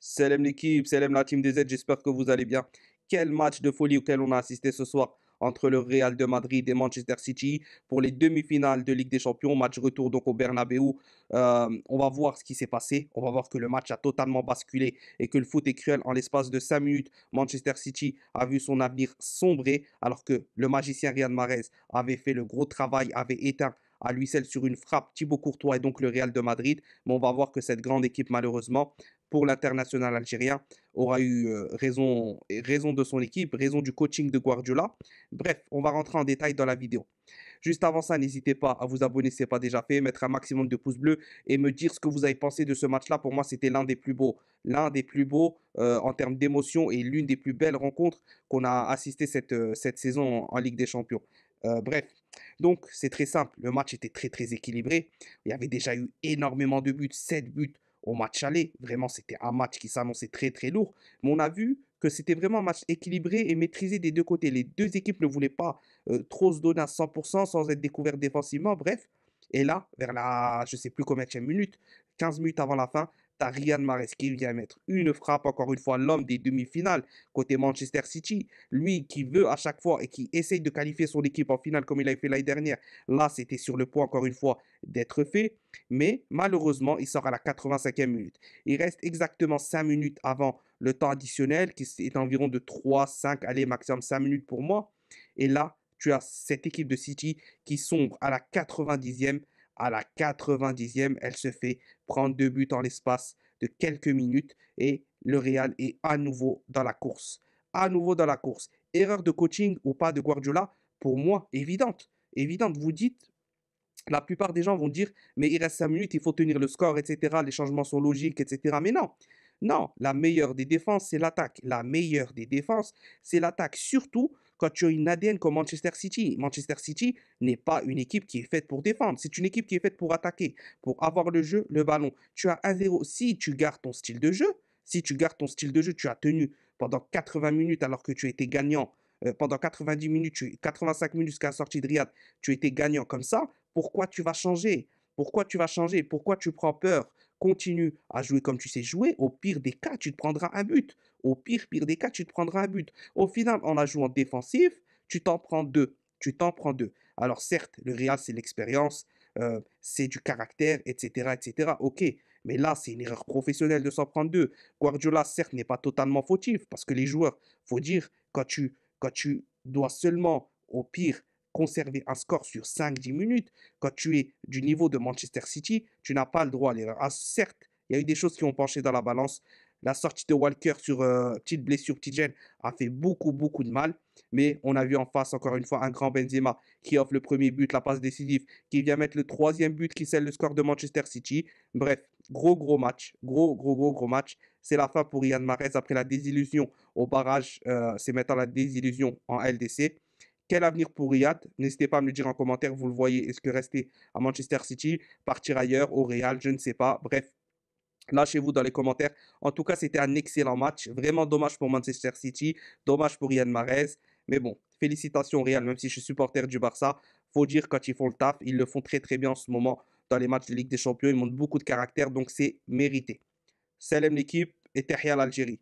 Salam l'équipe, salam la team des Z. j'espère que vous allez bien. Quel match de folie auquel on a assisté ce soir entre le Real de Madrid et Manchester City pour les demi-finales de Ligue des Champions, match retour donc au Bernabeu. Euh, on va voir ce qui s'est passé, on va voir que le match a totalement basculé et que le foot est cruel. En l'espace de 5 minutes, Manchester City a vu son avenir sombrer alors que le magicien Riyad Mahrez avait fait le gros travail, avait éteint à lui seul sur une frappe. Thibaut Courtois et donc le Real de Madrid. Mais on va voir que cette grande équipe, malheureusement, pour l'international algérien, aura eu euh, raison, raison de son équipe, raison du coaching de Guardiola. Bref, on va rentrer en détail dans la vidéo. Juste avant ça, n'hésitez pas à vous abonner si ce n'est pas déjà fait, mettre un maximum de pouces bleus et me dire ce que vous avez pensé de ce match-là. Pour moi, c'était l'un des plus beaux, l'un des plus beaux euh, en termes d'émotion et l'une des plus belles rencontres qu'on a assisté cette, euh, cette saison en, Ligue des Champions. bref, donc c'est très simple, le match était très très équilibré. Il y avait déjà eu énormément de buts, 7 buts au match aller. Vraiment, c'était un match qui s'annonçait très très lourd. Mais on a vu que c'était vraiment un match équilibré et maîtrisé des deux côtés. Les deux équipes ne voulaient pas euh, trop se donner à 100% sans être découvertes défensivement. Bref, et là, vers la, je sais plus combien de minutes, 15 minutes avant la fin, T'as Riyad qui vient mettre une frappe, encore une fois, l'homme des demi-finales côté Manchester City. Lui qui veut à chaque fois et qui essaye de qualifier son équipe en finale comme il l'a fait l'année dernière. Là, c'était sur le point, encore une fois, d'être fait. Mais malheureusement, il sort à la 85e minute. Il reste exactement 5 minutes avant le temps additionnel, qui est environ de 3, 5, allez, maximum 5 minutes pour moi. Et là, tu as cette équipe de City qui sombre à la 90e à la 90e, elle se fait prendre deux buts en l'espace de quelques minutes et le Real est à nouveau dans la course. À nouveau dans la course. Erreur de coaching ou pas de Guardiola, pour moi, évidente. Évidente. Vous dites, la plupart des gens vont dire, mais il reste 5 minutes, il faut tenir le score, etc. Les changements sont logiques, etc. Mais non. Non, la meilleure des défenses, c'est l'attaque. La meilleure des défenses, c'est l'attaque. Surtout quand tu as une ADN comme Manchester City, Manchester City n'est pas une équipe qui est faite pour défendre. C'est une équipe qui est faite pour attaquer, pour avoir le jeu, le ballon. Tu as 1-0. Si tu gardes ton style de jeu, si tu gardes ton style de jeu, tu as tenu pendant 80 minutes alors que tu étais gagnant. Euh, pendant 90 minutes, 85 minutes jusqu'à la sortie de Riyad, tu étais gagnant comme ça. Pourquoi tu vas changer Pourquoi tu vas changer Pourquoi tu prends peur Continue à jouer comme tu sais jouer. Au pire des cas, tu te prendras un but. Au pire, pire des cas, tu te prendras un but. Au final, en la jouant défensif, tu t'en prends deux. Tu t'en prends deux. Alors certes, le Real, c'est l'expérience, euh, c'est du caractère, etc., etc. Ok, mais là, c'est une erreur professionnelle de s'en prendre deux. Guardiola, certes, n'est pas totalement fautif, parce que les joueurs, faut dire, quand tu, quand tu dois seulement, au pire, conserver un score sur 5-10 minutes, quand tu es du niveau de Manchester City, tu n'as pas le droit à l'erreur. Ah, certes, il y a eu des choses qui ont penché dans la balance. La sortie de Walker sur euh, petite blessure, petite gêne, a fait beaucoup, beaucoup de mal. Mais on a vu en face, encore une fois, un grand Benzema qui offre le premier but, la passe décisive, qui vient mettre le troisième but, qui scelle le score de Manchester City. Bref, gros, gros match. Gros, gros, gros, gros match. C'est la fin pour Ian Marez après la désillusion au barrage. Euh, c'est maintenant la désillusion en LDC. Quel avenir pour Riyad N'hésitez pas à me le dire en commentaire, vous le voyez. Est-ce que rester à Manchester City, partir ailleurs, au Real, je ne sais pas. Bref, Lâchez-vous dans les commentaires. En tout cas, c'était un excellent match. Vraiment dommage pour Manchester City. Dommage pour Riyad Mahrez. Mais bon, félicitations Real, même si je suis supporter du Barça. Faut dire, quand ils font le taf, ils le font très très bien en ce moment dans les matchs de Ligue des Champions. Ils montrent beaucoup de caractère, donc c'est mérité. Salam l'équipe et à Algérie.